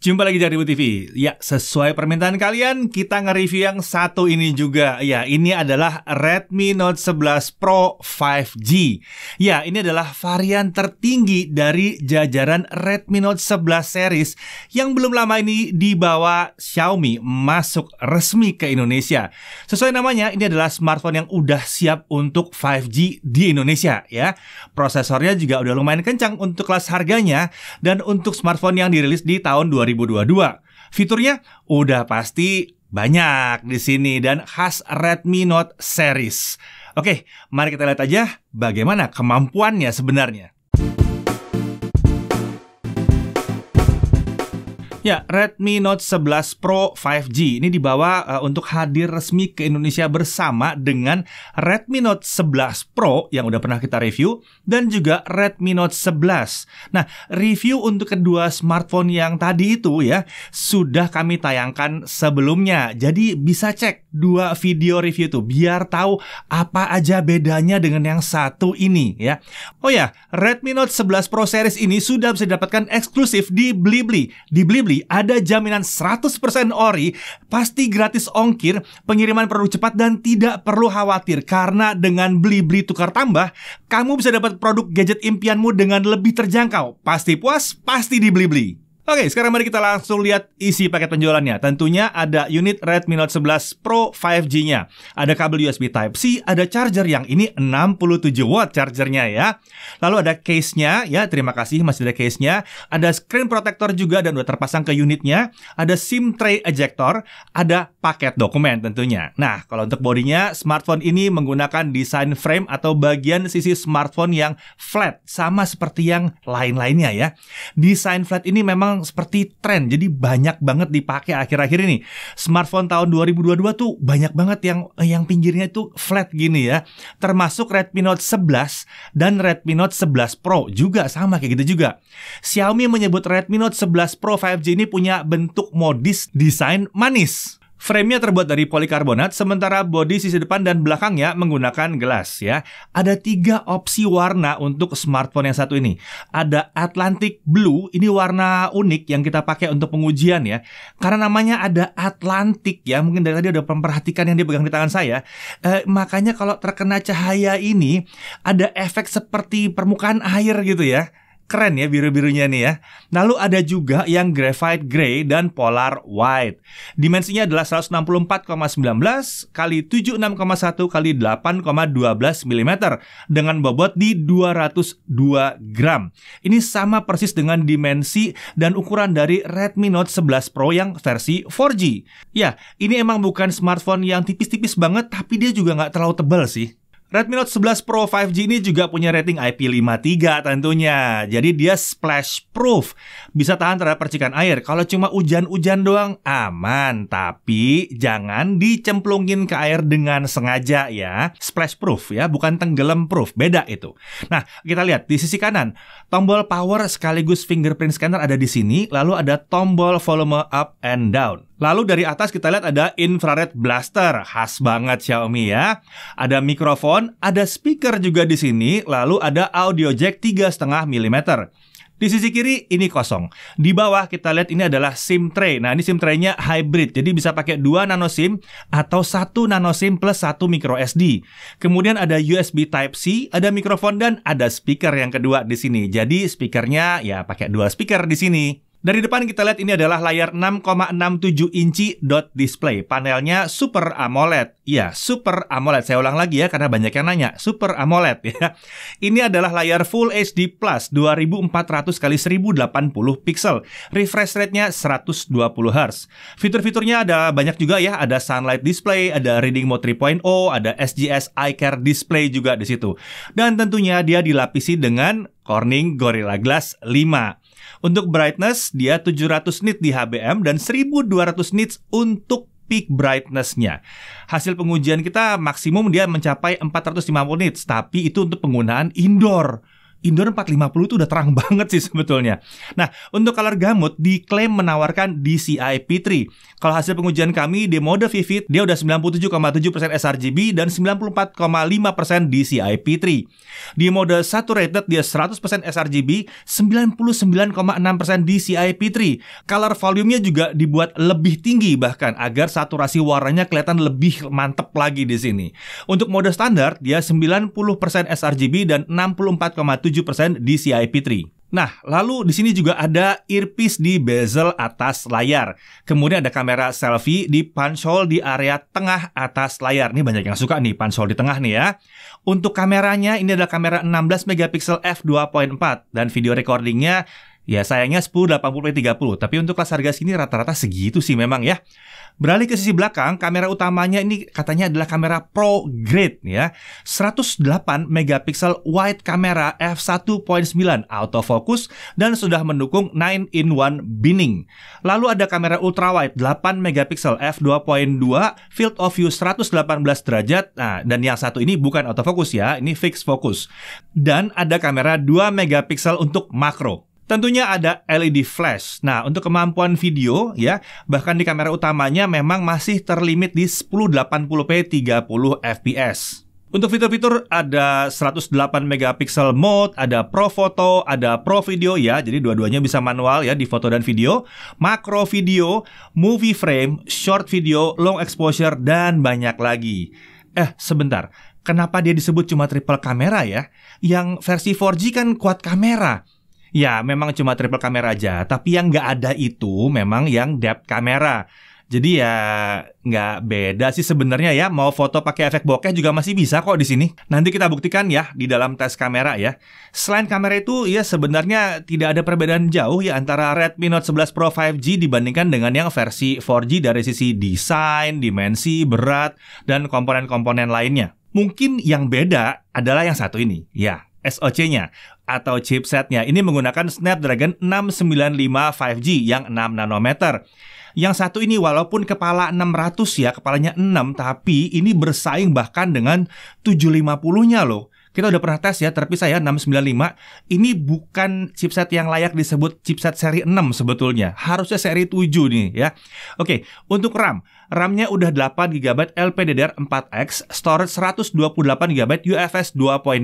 Jumpa lagi di ARIBU TV. Ya, sesuai permintaan kalian, kita nge-review yang satu ini juga. Ya, ini adalah Redmi Note 11 Pro 5G. Ya, ini adalah varian tertinggi dari jajaran Redmi Note 11 series yang belum lama ini dibawa Xiaomi masuk resmi ke Indonesia. Sesuai namanya, ini adalah smartphone yang udah siap untuk 5G di Indonesia ya. Prosesornya juga udah lumayan kencang untuk kelas harganya dan untuk smartphone yang dirilis di tahun 2020. 2022. Fiturnya udah pasti banyak di sini dan khas Redmi Note series. Oke, mari kita lihat aja bagaimana kemampuannya sebenarnya. Ya, Redmi Note 11 Pro 5G ini dibawa uh, untuk hadir resmi ke Indonesia bersama dengan Redmi Note 11 Pro yang udah pernah kita review dan juga Redmi Note 11. Nah, review untuk kedua smartphone yang tadi itu ya sudah kami tayangkan sebelumnya. Jadi bisa cek dua video review itu biar tahu apa aja bedanya dengan yang satu ini ya. Oh ya, Redmi Note 11 Pro series ini sudah bisa didapatkan eksklusif di Blibli. Di Blibli beli ada jaminan 100% ori, pasti gratis ongkir, pengiriman produk cepat dan tidak perlu khawatir karena dengan beli-beli tukar tambah, kamu bisa dapat produk gadget impianmu dengan lebih terjangkau. Pasti puas, pasti dibeli-beli. Oke, sekarang mari kita langsung lihat isi paket penjualannya. Tentunya ada unit Redmi Note 11 Pro 5G-nya. Ada kabel USB Type-C, ada charger yang ini 67 watt chargernya ya. Lalu ada case-nya, ya terima kasih masih ada case-nya. Ada screen protector juga dan udah terpasang ke unitnya. Ada SIM tray ejector, ada paket dokumen tentunya. Nah, kalau untuk bodinya, smartphone ini menggunakan desain frame atau bagian sisi smartphone yang flat, sama seperti yang lain-lainnya ya. Desain flat ini memang sekarang seperti tren. Jadi banyak banget dipakai akhir-akhir ini. Smartphone tahun 2022 tuh banyak banget yang eh, yang pinggirnya itu flat gini ya. Termasuk Redmi Note 11 dan Redmi Note 11 Pro juga sama kayak gitu juga. Xiaomi menyebut Redmi Note 11 Pro 5G ini punya bentuk modis desain manis. Frame-nya terbuat dari polikarbonat, sementara bodi sisi depan dan belakangnya menggunakan gelas ya. Ada tiga opsi warna untuk smartphone yang satu ini. Ada Atlantic Blue, ini warna unik yang kita pakai untuk pengujian ya. Karena namanya ada Atlantic ya, mungkin dari tadi udah memperhatikan yang dipegang di tangan saya. Eh, makanya kalau terkena cahaya ini, ada efek seperti permukaan air gitu ya keren ya biru-birunya nih ya. Lalu ada juga yang graphite gray dan polar white. Dimensinya adalah 164,19 kali 76,1 kali 8,12 mm dengan bobot di 202 gram. Ini sama persis dengan dimensi dan ukuran dari Redmi Note 11 Pro yang versi 4G. Ya, ini emang bukan smartphone yang tipis-tipis banget tapi dia juga nggak terlalu tebal sih. Redmi Note 11 Pro 5G ini juga punya rating IP53 tentunya. Jadi dia splash proof, bisa tahan terhadap percikan air. Kalau cuma hujan-hujan doang aman, tapi jangan dicemplungin ke air dengan sengaja ya. Splash proof ya, bukan tenggelam proof, beda itu. Nah, kita lihat di sisi kanan, tombol power sekaligus fingerprint scanner ada di sini, lalu ada tombol volume up and down. Lalu dari atas kita lihat ada infrared blaster, khas banget Xiaomi ya. Ada mikrofon, ada speaker juga di sini, lalu ada audio jack 3,5 mm. Di sisi kiri ini kosong. Di bawah kita lihat ini adalah SIM tray. Nah, ini SIM tray-nya hybrid. Jadi bisa pakai 2 nano SIM atau 1 nano SIM plus 1 micro SD. Kemudian ada USB type C, ada mikrofon dan ada speaker yang kedua di sini. Jadi speakernya ya pakai dua speaker di sini. Dari depan kita lihat ini adalah layar 6,67 inci dot display. Panelnya Super AMOLED. Iya, Super AMOLED. Saya ulang lagi ya karena banyak yang nanya. Super AMOLED ya. Ini adalah layar Full HD Plus 2400 x 1080 pixel. Refresh rate-nya 120 Hz. Fitur-fiturnya ada banyak juga ya. Ada sunlight display, ada reading mode 3.0, ada SGS Eye Care display juga di situ. Dan tentunya dia dilapisi dengan Corning Gorilla Glass 5. Untuk brightness dia 700 nits di HBM dan 1200 nits untuk peak brightnessnya. Hasil pengujian kita maksimum dia mencapai 450 nits, tapi itu untuk penggunaan indoor Indoor 450 itu udah terang banget sih sebetulnya. Nah, untuk color gamut diklaim menawarkan DCI P3. Kalau hasil pengujian kami di mode Vivid, dia udah 97,7% sRGB dan 94,5% DCI P3. Di mode saturated dia 100% sRGB, 99,6% DCI P3. Color volume-nya juga dibuat lebih tinggi bahkan agar saturasi warnanya kelihatan lebih mantep lagi di sini. Untuk mode standar dia 90% sRGB dan 64,7 7% di CIP3. Nah, lalu di sini juga ada earpiece di bezel atas layar. Kemudian ada kamera selfie di punch hole di area tengah atas layar. Ini banyak yang suka nih punch hole di tengah nih ya. Untuk kameranya ini adalah kamera 16 megapiksel f2.4 dan video recordingnya Ya sayangnya 10, 80, 30. Tapi untuk kelas harga sini rata-rata segitu sih memang ya. Beralih ke sisi belakang, kamera utamanya ini katanya adalah kamera pro grade ya. 108 megapiksel wide kamera f1.9 autofocus dan sudah mendukung 9 in 1 binning. Lalu ada kamera ultra wide 8 megapiksel f2.2 field of view 118 derajat. Nah, dan yang satu ini bukan autofocus ya, ini fixed focus. Dan ada kamera 2 megapiksel untuk makro. Tentunya ada LED flash. Nah, untuk kemampuan video ya, bahkan di kamera utamanya memang masih terlimit di 1080p 30 fps. Untuk fitur-fitur ada 108 megapiksel mode, ada pro foto, ada pro video ya. Jadi dua-duanya bisa manual ya di foto dan video, makro video, movie frame, short video, long exposure dan banyak lagi. Eh, sebentar. Kenapa dia disebut cuma triple kamera ya? Yang versi 4G kan kuat kamera. Ya, memang cuma triple kamera aja. Tapi yang nggak ada itu memang yang depth kamera. Jadi ya nggak beda sih sebenarnya ya. Mau foto pakai efek bokeh juga masih bisa kok di sini. Nanti kita buktikan ya di dalam tes kamera ya. Selain kamera itu ya sebenarnya tidak ada perbedaan jauh ya antara Redmi Note 11 Pro 5G dibandingkan dengan yang versi 4G dari sisi desain, dimensi, berat, dan komponen-komponen lainnya. Mungkin yang beda adalah yang satu ini. Ya, SoC-nya atau chipsetnya. Ini menggunakan Snapdragon 695 5G yang 6 nanometer. Yang satu ini walaupun kepala 600 ya, kepalanya 6, tapi ini bersaing bahkan dengan 750-nya loh. Kita udah pernah tes ya, terpisah ya 695. Ini bukan chipset yang layak disebut chipset seri 6 sebetulnya. Harusnya seri 7 nih ya. Oke, untuk RAM RAM-nya udah 8 GB LPDDR4X, storage 128 GB UFS 2.2.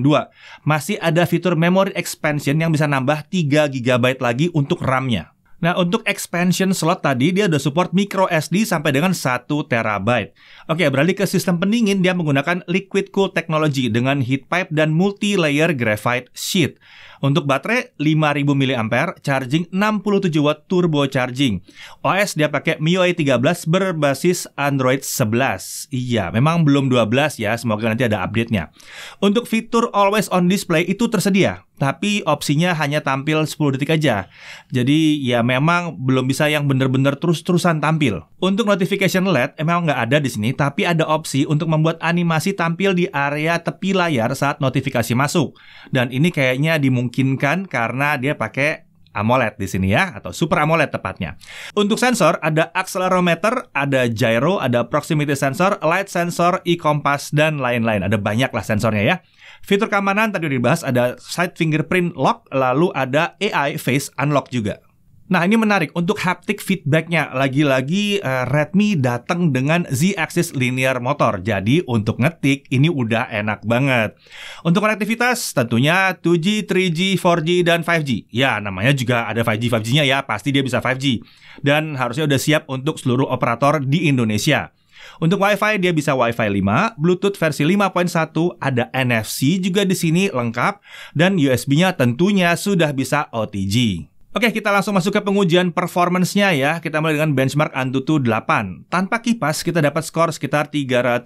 Masih ada fitur memory expansion yang bisa nambah 3 GB lagi untuk RAM-nya. Nah, untuk expansion slot tadi dia udah support micro SD sampai dengan 1 terabyte. Oke, beralih ke sistem pendingin dia menggunakan liquid cool technology dengan heat pipe dan multi-layer graphite sheet. Untuk baterai 5000 mAh, charging 67 watt turbo charging. OS dia pakai MIUI 13 berbasis Android 11. Iya, memang belum 12 ya, semoga nanti ada update-nya. Untuk fitur always on display itu tersedia, tapi opsinya hanya tampil 10 detik aja. Jadi ya memang belum bisa yang benar-benar terus-terusan tampil. Untuk notification LED emang nggak ada di sini, tapi ada opsi untuk membuat animasi tampil di area tepi layar saat notifikasi masuk. Dan ini kayaknya dimungkinkan karena dia pakai AMOLED di sini ya, atau Super AMOLED tepatnya. Untuk sensor, ada accelerometer, ada gyro, ada proximity sensor, light sensor, e-compass, dan lain-lain. Ada banyak lah sensornya ya. Fitur keamanan tadi udah dibahas, ada side fingerprint lock, lalu ada AI face unlock juga. Nah ini menarik untuk haptic feedbacknya lagi-lagi uh, Redmi datang dengan Z-axis linear motor jadi untuk ngetik ini udah enak banget. Untuk konektivitas tentunya 2G, 3G, 4G dan 5G. Ya namanya juga ada 5G 5G-nya ya pasti dia bisa 5G dan harusnya udah siap untuk seluruh operator di Indonesia. Untuk WiFi dia bisa WiFi 5, Bluetooth versi 5.1, ada NFC juga di sini lengkap dan USB-nya tentunya sudah bisa OTG. Oke, kita langsung masuk ke pengujian performance-nya ya. Kita mulai dengan benchmark Antutu 8. Tanpa kipas, kita dapat skor sekitar 333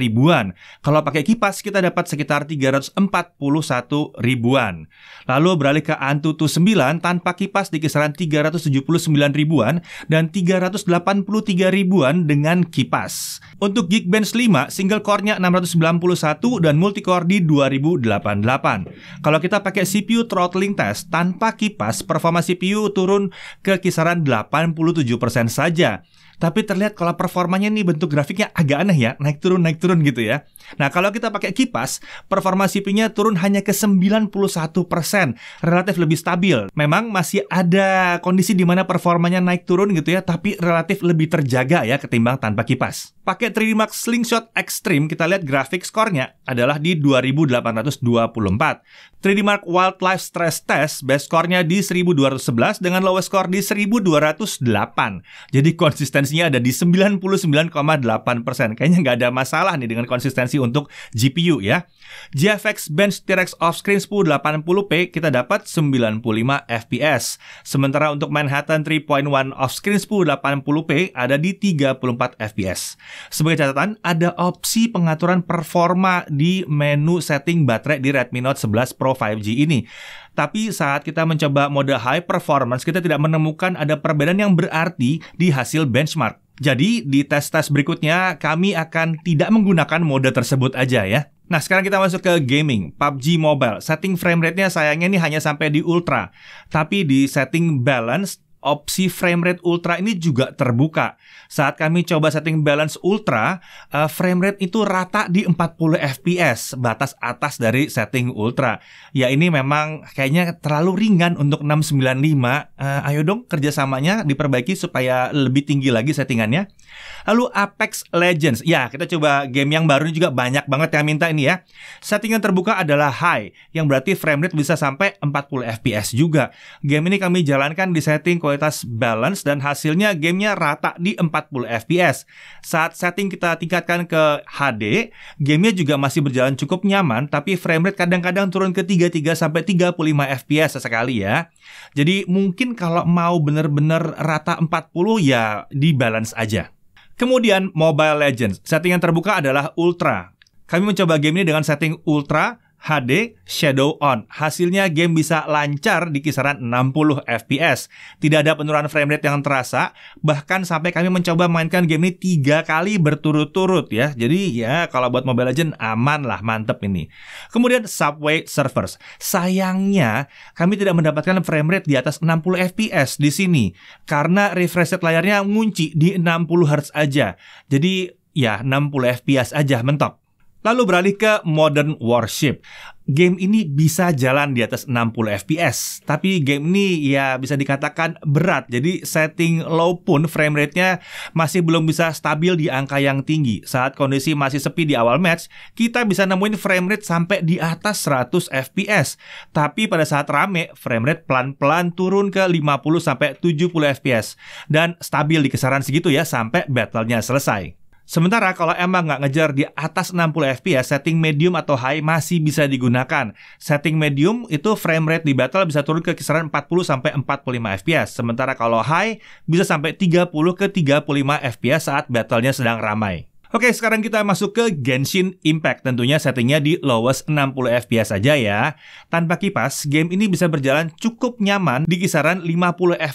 ribuan. Kalau pakai kipas, kita dapat sekitar 341 ribuan. Lalu beralih ke Antutu 9, tanpa kipas di kisaran 379 ribuan dan 383 ribuan dengan kipas. Untuk Geekbench 5, single core-nya 691 dan multi core di 2088. Kalau kita pakai CPU throttling test tanpa kipas, performa CPU turun ke kisaran 87% saja. Tapi terlihat kalau performanya ini bentuk grafiknya agak aneh ya, naik turun naik turun gitu ya. Nah, kalau kita pakai kipas, performa CPU-nya turun hanya ke 91%, relatif lebih stabil. Memang masih ada kondisi di mana performanya naik turun gitu ya, tapi relatif lebih terjaga ya ketimbang tanpa kipas. Pakai 3D Max Slingshot Extreme, kita lihat grafik skornya adalah di 2824. 3D Mark Wildlife Stress Test, best skornya di 1211 dengan lowest score di 1208. Jadi konsistensinya ada di 99,8%. Kayaknya nggak ada masalah nih dengan konsistensi untuk GPU ya. GFX Bench T-Rex Offscreen 1080p, kita dapat 95 FPS. Sementara untuk Manhattan 3.1 Offscreen 1080p ada di 34 FPS. Sebagai catatan, ada opsi pengaturan performa di menu setting baterai di Redmi Note 11 Pro 5G ini. Tapi saat kita mencoba mode high performance, kita tidak menemukan ada perbedaan yang berarti di hasil benchmark. Jadi di tes-tes berikutnya kami akan tidak menggunakan mode tersebut aja ya. Nah sekarang kita masuk ke gaming, PUBG Mobile. Setting frame rate-nya sayangnya ini hanya sampai di ultra. Tapi di setting balance opsi frame rate ultra ini juga terbuka. Saat kami coba setting balance ultra, uh, frame rate itu rata di 40 fps, batas atas dari setting ultra. Ya ini memang kayaknya terlalu ringan untuk 695. Uh, eh, ayo dong kerjasamanya diperbaiki supaya lebih tinggi lagi settingannya. Lalu Apex Legends, ya kita coba game yang baru ini juga banyak banget yang minta ini ya. Settingan terbuka adalah high, yang berarti frame rate bisa sampai 40 fps juga. Game ini kami jalankan di setting quality kualitas balance dan hasilnya gamenya rata di 40 fps. Saat setting kita tingkatkan ke HD, gamenya juga masih berjalan cukup nyaman tapi frame rate kadang-kadang turun ke 33 sampai 35 fps sesekali ya. Jadi mungkin kalau mau bener-bener rata 40 ya di balance aja. Kemudian Mobile Legends, setting yang terbuka adalah Ultra. Kami mencoba game ini dengan setting Ultra, HD Shadow On. Hasilnya game bisa lancar di kisaran 60 FPS. Tidak ada penurunan frame rate yang terasa, bahkan sampai kami mencoba mainkan game ini tiga kali berturut-turut ya. Jadi ya kalau buat Mobile Legend aman lah, mantep ini. Kemudian Subway Surfers. Sayangnya kami tidak mendapatkan frame rate di atas 60 FPS di sini karena refresh rate layarnya ngunci di 60 Hz aja. Jadi ya 60 fps aja mentok. Lalu beralih ke Modern Warship. Game ini bisa jalan di atas 60 fps, tapi game ini ya bisa dikatakan berat. Jadi setting low pun frame rate-nya masih belum bisa stabil di angka yang tinggi. Saat kondisi masih sepi di awal match, kita bisa nemuin frame rate sampai di atas 100 fps. Tapi pada saat rame, frame rate pelan-pelan turun ke 50 sampai 70 fps dan stabil di kisaran segitu ya sampai battle-nya selesai. Sementara kalau emang nggak ngejar di atas 60 fps, setting medium atau high masih bisa digunakan. Setting medium itu frame rate di battle bisa turun ke kisaran 40 sampai 45 fps. Sementara kalau high bisa sampai 30 ke 35 fps saat battlenya sedang ramai. Oke, sekarang kita masuk ke Genshin Impact. Tentunya settingnya di lowest 60 fps saja ya. Tanpa kipas, game ini bisa berjalan cukup nyaman di kisaran 50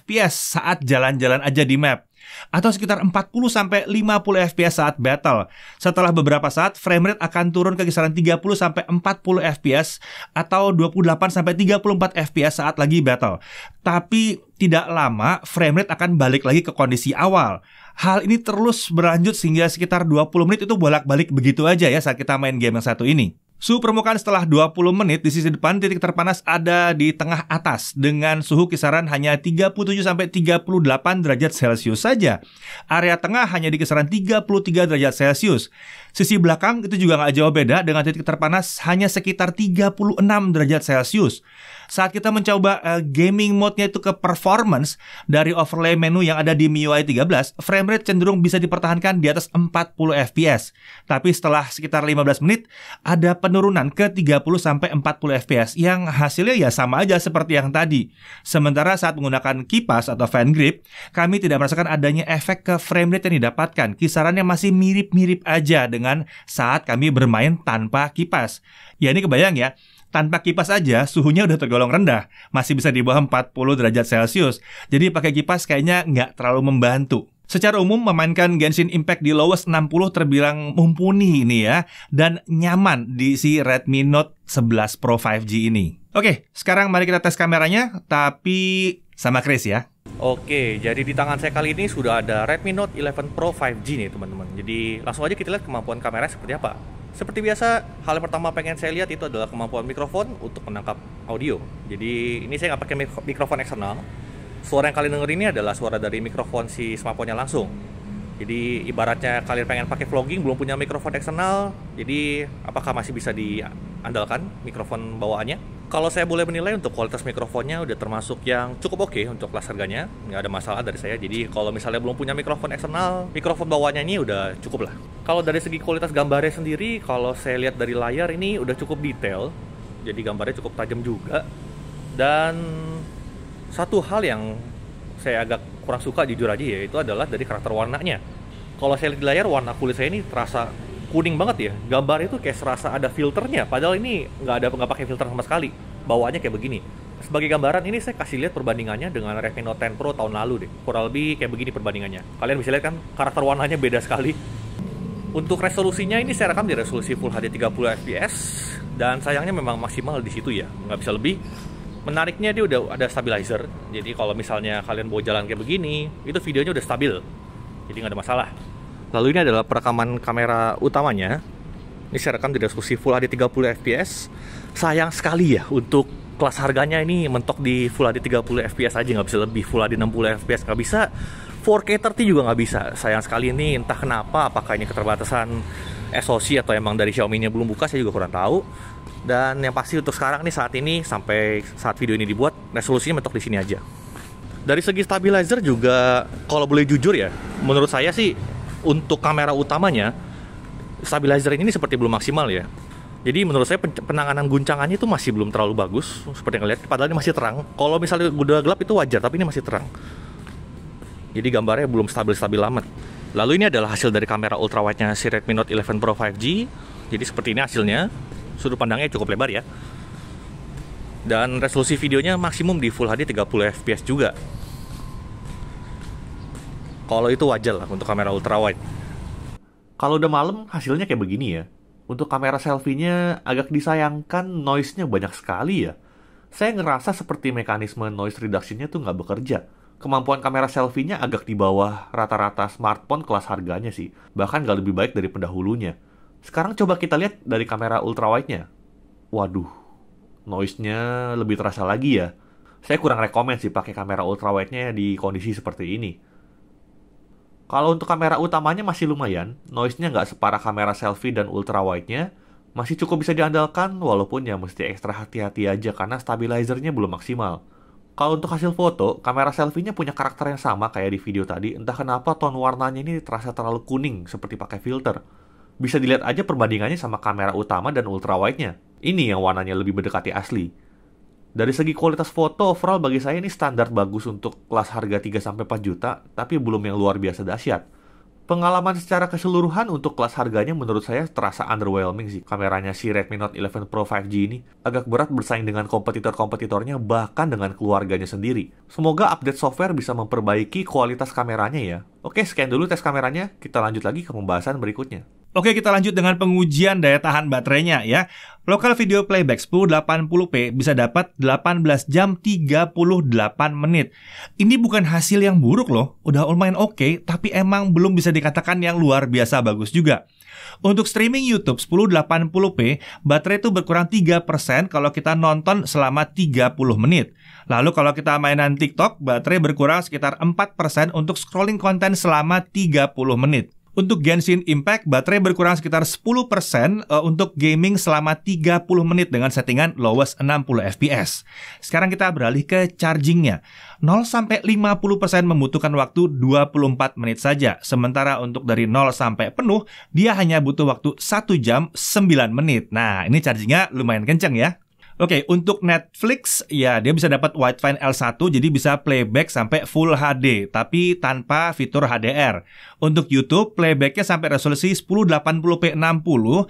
fps saat jalan-jalan aja di map atau sekitar 40 sampai 50 fps saat battle. Setelah beberapa saat, frame rate akan turun ke kisaran 30 sampai 40 fps atau 28 sampai 34 fps saat lagi battle. Tapi tidak lama frame rate akan balik lagi ke kondisi awal. Hal ini terus berlanjut sehingga sekitar 20 menit itu bolak-balik begitu aja ya saat kita main game yang satu ini. Suhu permukaan setelah 20 menit di sisi depan titik terpanas ada di tengah atas dengan suhu kisaran hanya 37 sampai 38 derajat Celcius saja. Area tengah hanya di kisaran 33 derajat Celcius. Sisi belakang itu juga nggak jauh beda dengan titik terpanas hanya sekitar 36 derajat Celcius. Saat kita mencoba uh, gaming mode-nya itu ke performance dari overlay menu yang ada di MIUI 13, frame rate cenderung bisa dipertahankan di atas 40 fps. Tapi setelah sekitar 15 menit ada penurunan ke 30 sampai 40 fps yang hasilnya ya sama aja seperti yang tadi. Sementara saat menggunakan kipas atau fan grip, kami tidak merasakan adanya efek ke frame rate yang didapatkan. Kisarannya masih mirip-mirip aja dengan saat kami bermain tanpa kipas. Ya ini kebayang ya, tanpa kipas aja suhunya udah tergolong rendah, masih bisa di bawah 40 derajat Celcius. Jadi pakai kipas kayaknya nggak terlalu membantu. Secara umum, memainkan Genshin Impact di lowest 60 terbilang mumpuni ini ya, dan nyaman di si Redmi Note 11 Pro 5G ini. Oke, sekarang mari kita tes kameranya, tapi sama Chris ya. Oke, jadi di tangan saya kali ini sudah ada Redmi Note 11 Pro 5G nih teman-teman. Jadi langsung aja kita lihat kemampuan kamera seperti apa. Seperti biasa, hal yang pertama pengen saya lihat itu adalah kemampuan mikrofon untuk menangkap audio. Jadi ini saya nggak pakai mikrofon eksternal. Suara yang kalian denger ini adalah suara dari mikrofon si smartphone-nya langsung. Jadi ibaratnya kalian pengen pakai vlogging belum punya mikrofon eksternal, jadi apakah masih bisa diandalkan mikrofon bawaannya? Kalau saya boleh menilai untuk kualitas mikrofonnya udah termasuk yang cukup oke okay untuk kelas harganya, nggak ada masalah dari saya. Jadi kalau misalnya belum punya mikrofon eksternal, mikrofon bawahnya ini udah cukup lah. Kalau dari segi kualitas gambarnya sendiri, kalau saya lihat dari layar ini udah cukup detail, jadi gambarnya cukup tajam juga. Dan satu hal yang saya agak kurang suka jujur aja ya itu adalah dari karakter warnanya. Kalau saya lihat di layar warna kulit saya ini terasa kuning banget ya gambar itu kayak serasa ada filternya padahal ini nggak ada nggak pakai filter sama sekali bawaannya kayak begini sebagai gambaran ini saya kasih lihat perbandingannya dengan Redmi Note 10 Pro tahun lalu deh kurang lebih kayak begini perbandingannya kalian bisa lihat kan karakter warnanya beda sekali untuk resolusinya ini saya rekam di resolusi Full HD 30 fps dan sayangnya memang maksimal di situ ya nggak bisa lebih menariknya dia udah ada stabilizer jadi kalau misalnya kalian bawa jalan kayak begini itu videonya udah stabil jadi nggak ada masalah Lalu ini adalah perekaman kamera utamanya. Ini saya rekam tidak resolusi Full HD 30 fps. Sayang sekali ya untuk kelas harganya ini mentok di Full HD 30 fps aja nggak bisa lebih Full HD 60 fps nggak bisa 4K 30 juga nggak bisa sayang sekali ini entah kenapa apakah ini keterbatasan SoC atau emang dari Xiaomi nya belum buka saya juga kurang tahu dan yang pasti untuk sekarang nih saat ini sampai saat video ini dibuat resolusinya mentok di sini aja dari segi stabilizer juga kalau boleh jujur ya menurut saya sih untuk kamera utamanya stabilizer ini seperti belum maksimal ya. Jadi menurut saya penanganan guncangannya itu masih belum terlalu bagus seperti yang lihat padahal ini masih terang. Kalau misalnya udah gelap itu wajar tapi ini masih terang. Jadi gambarnya belum stabil-stabil amat. Lalu ini adalah hasil dari kamera ultrawide-nya si Redmi Note 11 Pro 5G. Jadi seperti ini hasilnya. Sudut pandangnya cukup lebar ya. Dan resolusi videonya maksimum di Full HD 30 fps juga. Kalau itu wajar lah untuk kamera ultrawide. Kalau udah malam hasilnya kayak begini ya. Untuk kamera selfie-nya agak disayangkan noise-nya banyak sekali ya. Saya ngerasa seperti mekanisme noise reduction-nya tuh nggak bekerja. Kemampuan kamera selfie-nya agak di bawah rata-rata smartphone kelas harganya sih. Bahkan nggak lebih baik dari pendahulunya. Sekarang coba kita lihat dari kamera ultrawide-nya. Waduh, noise-nya lebih terasa lagi ya. Saya kurang rekomen sih pakai kamera ultrawide-nya di kondisi seperti ini. Kalau untuk kamera utamanya masih lumayan, noise-nya nggak separah kamera selfie dan ultrawide nya masih cukup bisa diandalkan walaupun ya mesti ekstra hati-hati aja karena stabilizernya belum maksimal. Kalau untuk hasil foto, kamera selfie-nya punya karakter yang sama kayak di video tadi, entah kenapa tone warnanya ini terasa terlalu kuning seperti pakai filter. Bisa dilihat aja perbandingannya sama kamera utama dan ultrawide nya Ini yang warnanya lebih mendekati asli. Dari segi kualitas foto overall bagi saya ini standar bagus untuk kelas harga 3 sampai 4 juta, tapi belum yang luar biasa dahsyat. Pengalaman secara keseluruhan untuk kelas harganya menurut saya terasa underwhelming sih. Kameranya si Redmi Note 11 Pro 5G ini agak berat bersaing dengan kompetitor-kompetitornya bahkan dengan keluarganya sendiri. Semoga update software bisa memperbaiki kualitas kameranya ya. Oke, sekian dulu tes kameranya. Kita lanjut lagi ke pembahasan berikutnya. Oke, kita lanjut dengan pengujian daya tahan baterainya ya. Lokal video playback 1080p bisa dapat 18 jam 38 menit. Ini bukan hasil yang buruk loh, udah lumayan oke, okay, tapi emang belum bisa dikatakan yang luar biasa bagus juga. Untuk streaming YouTube 1080p, baterai itu berkurang 3% kalau kita nonton selama 30 menit. Lalu kalau kita mainan TikTok, baterai berkurang sekitar 4% untuk scrolling konten selama 30 menit. Untuk Genshin Impact, baterai berkurang sekitar 10% eh, untuk gaming selama 30 menit dengan settingan lowest 60 fps. Sekarang kita beralih ke chargingnya. 0 sampai 50% membutuhkan waktu 24 menit saja, sementara untuk dari 0 sampai penuh dia hanya butuh waktu 1 jam 9 menit. Nah, ini chargingnya lumayan kenceng ya. Oke, okay, untuk Netflix ya dia bisa dapat widevine L1 jadi bisa playback sampai full HD tapi tanpa fitur HDR. Untuk YouTube playbacknya sampai resolusi 1080p 60 uh,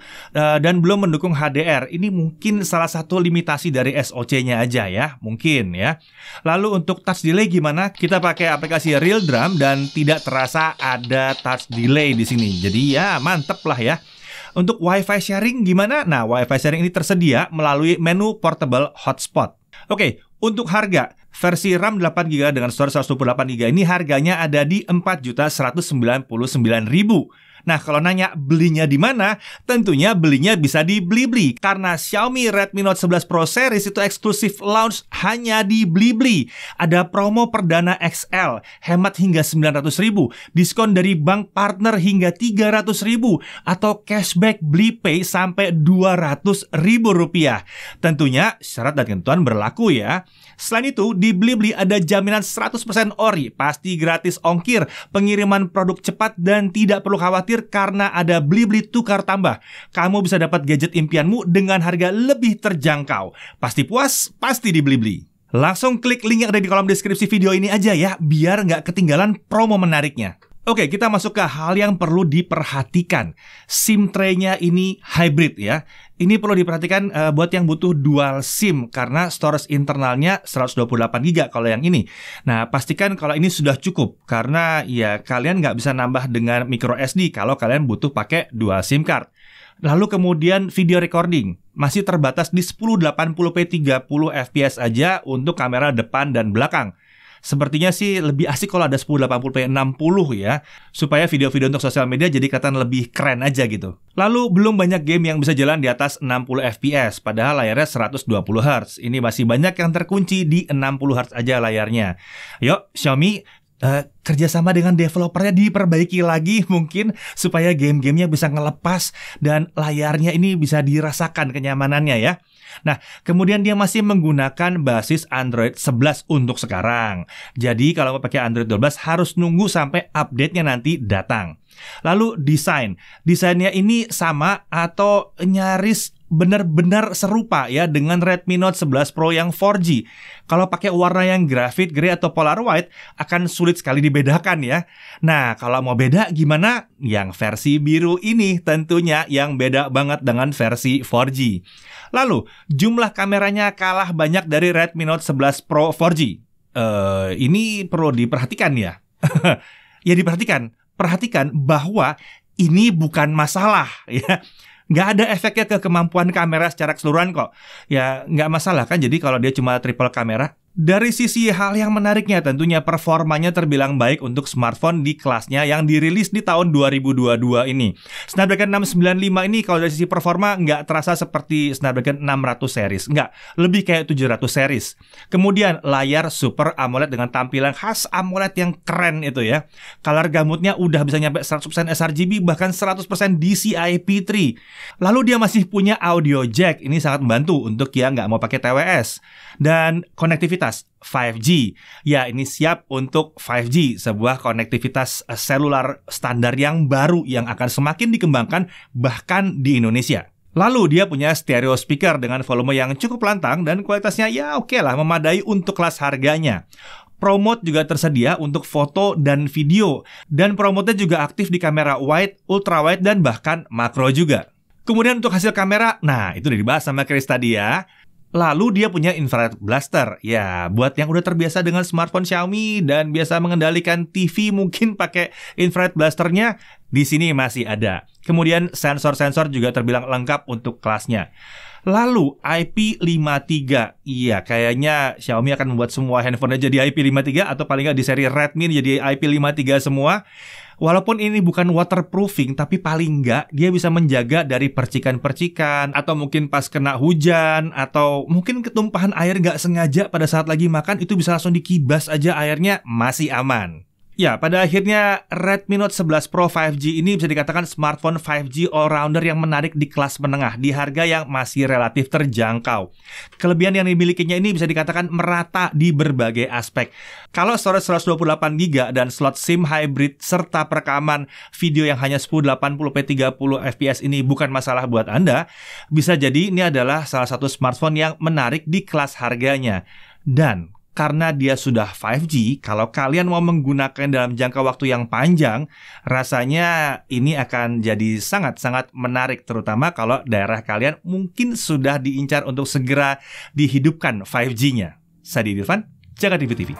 dan belum mendukung HDR. Ini mungkin salah satu limitasi dari SoC-nya aja ya, mungkin ya. Lalu untuk touch delay gimana? Kita pakai aplikasi Real Drum dan tidak terasa ada touch delay di sini. Jadi ya mantep lah ya. Untuk WiFi sharing gimana? Nah, WiFi sharing ini tersedia melalui menu portable hotspot. Oke, untuk harga, versi RAM 8GB dengan storage 128GB ini harganya ada di 4.199.000. Nah, kalau nanya belinya di mana, tentunya belinya bisa di Blibli karena Xiaomi Redmi Note 11 Pro series itu eksklusif launch hanya di Blibli. Ada promo perdana XL, hemat hingga 900.000, diskon dari bank partner hingga 300.000 atau cashback BliPay sampai 200.000 rupiah. Tentunya syarat dan ketentuan berlaku ya. Selain itu, di Blibli ada jaminan 100% ori, pasti gratis ongkir, pengiriman produk cepat dan tidak perlu khawatir khawatir karena ada beli-beli tukar tambah. Kamu bisa dapat gadget impianmu dengan harga lebih terjangkau. Pasti puas, pasti dibeli-beli. Langsung klik link yang ada di kolom deskripsi video ini aja ya, biar nggak ketinggalan promo menariknya. Oke, kita masuk ke hal yang perlu diperhatikan. SIM tray-nya ini hybrid ya. Ini perlu diperhatikan uh, buat yang butuh dual SIM karena storage internalnya 128GB kalau yang ini. Nah, pastikan kalau ini sudah cukup karena ya kalian nggak bisa nambah dengan micro SD kalau kalian butuh pakai dual SIM card. Lalu kemudian video recording masih terbatas di 1080p 30 fps aja untuk kamera depan dan belakang. Sepertinya sih lebih asik kalau ada 1080 p 60 ya, supaya video-video untuk sosial media jadi kelihatan lebih keren aja gitu. Lalu belum banyak game yang bisa jalan di atas 60 fps, padahal layarnya 120 Hz. Ini masih banyak yang terkunci di 60 Hz aja layarnya. Yuk, Xiaomi uh, kerjasama dengan developernya diperbaiki lagi mungkin supaya game-gamenya bisa ngelepas dan layarnya ini bisa dirasakan kenyamanannya ya. Nah, kemudian dia masih menggunakan basis Android 11 untuk sekarang. Jadi kalau pakai Android 12 harus nunggu sampai update-nya nanti datang. Lalu desain. Desainnya ini sama atau nyaris benar-benar serupa ya dengan Redmi Note 11 Pro yang 4G. Kalau pakai warna yang Graphite grey atau polar white akan sulit sekali dibedakan ya. Nah, kalau mau beda gimana? Yang versi biru ini tentunya yang beda banget dengan versi 4G. Lalu, jumlah kameranya kalah banyak dari Redmi Note 11 Pro 4G. Uh, eh, ini perlu diperhatikan ya. ya diperhatikan. Perhatikan bahwa ini bukan masalah ya nggak ada efeknya ke kemampuan kamera secara keseluruhan kok. Ya nggak masalah kan. Jadi kalau dia cuma triple kamera, dari sisi hal yang menariknya tentunya performanya terbilang baik untuk smartphone di kelasnya yang dirilis di tahun 2022 ini. Snapdragon 695 ini kalau dari sisi performa nggak terasa seperti Snapdragon 600 series, nggak, lebih kayak 700 series. Kemudian layar Super AMOLED dengan tampilan khas AMOLED yang keren itu ya. Color gamutnya udah bisa nyampe 100% sRGB bahkan 100% DCI-P3. Lalu dia masih punya audio jack, ini sangat membantu untuk yang nggak mau pakai TWS. Dan konektivitas 5G. Ya, ini siap untuk 5G, sebuah konektivitas eh, seluler standar yang baru yang akan semakin dikembangkan bahkan di Indonesia. Lalu dia punya stereo speaker dengan volume yang cukup lantang dan kualitasnya ya oke okay lah memadai untuk kelas harganya. Promote juga tersedia untuk foto dan video dan promote juga aktif di kamera wide, ultra wide dan bahkan makro juga. Kemudian untuk hasil kamera, nah itu udah dibahas sama Chris tadi ya. Lalu dia punya infrared blaster. Ya, buat yang udah terbiasa dengan smartphone Xiaomi dan biasa mengendalikan TV mungkin pakai infrared blasternya, di sini masih ada. Kemudian sensor-sensor juga terbilang lengkap untuk kelasnya. Lalu IP53. Iya, kayaknya Xiaomi akan membuat semua handphonenya jadi IP53 atau paling nggak di seri Redmi jadi IP53 semua. Walaupun ini bukan waterproofing, tapi paling nggak dia bisa menjaga dari percikan-percikan, atau mungkin pas kena hujan, atau mungkin ketumpahan air nggak sengaja pada saat lagi makan, itu bisa langsung dikibas aja airnya, masih aman. Ya, pada akhirnya Redmi Note 11 Pro 5G ini bisa dikatakan smartphone 5G all-rounder yang menarik di kelas menengah di harga yang masih relatif terjangkau. Kelebihan yang dimilikinya ini bisa dikatakan merata di berbagai aspek. Kalau storage 128GB dan slot SIM hybrid serta perekaman video yang hanya 1080p 30 fps ini bukan masalah buat Anda, bisa jadi ini adalah salah satu smartphone yang menarik di kelas harganya. Dan karena dia sudah 5G, kalau kalian mau menggunakan dalam jangka waktu yang panjang, rasanya ini akan jadi sangat-sangat menarik, terutama kalau daerah kalian mungkin sudah diincar untuk segera dihidupkan 5G-nya. Saya Didi Irfan, TV TV.